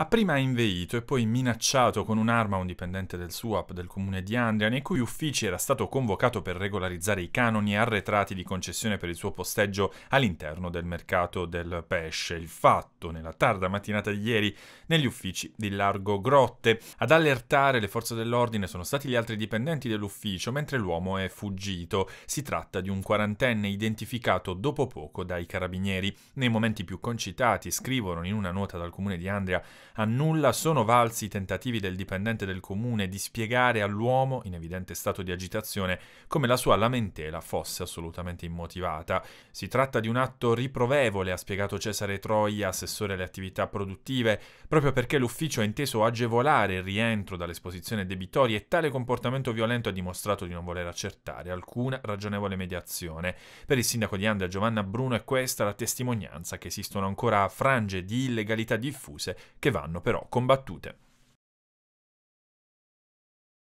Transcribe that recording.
ha prima inveito e poi minacciato con un'arma un dipendente del SUAP del comune di Andria, nei cui uffici era stato convocato per regolarizzare i canoni arretrati di concessione per il suo posteggio all'interno del mercato del pesce. Il fatto nella tarda mattinata di ieri negli uffici di Largo Grotte. Ad allertare le forze dell'ordine sono stati gli altri dipendenti dell'ufficio, mentre l'uomo è fuggito. Si tratta di un quarantenne identificato dopo poco dai carabinieri. Nei momenti più concitati, scrivono in una nota dal comune di Andria, a nulla sono valsi i tentativi del dipendente del comune di spiegare all'uomo, in evidente stato di agitazione, come la sua lamentela fosse assolutamente immotivata. Si tratta di un atto riprovevole, ha spiegato Cesare Troia, assessore alle attività produttive, proprio perché l'ufficio ha inteso agevolare il rientro dall'esposizione debitori e tale comportamento violento ha dimostrato di non voler accertare alcuna ragionevole mediazione. Per il sindaco di Andrea Giovanna Bruno è questa la testimonianza che esistono ancora frange di illegalità diffuse che vanno vanno però combattute.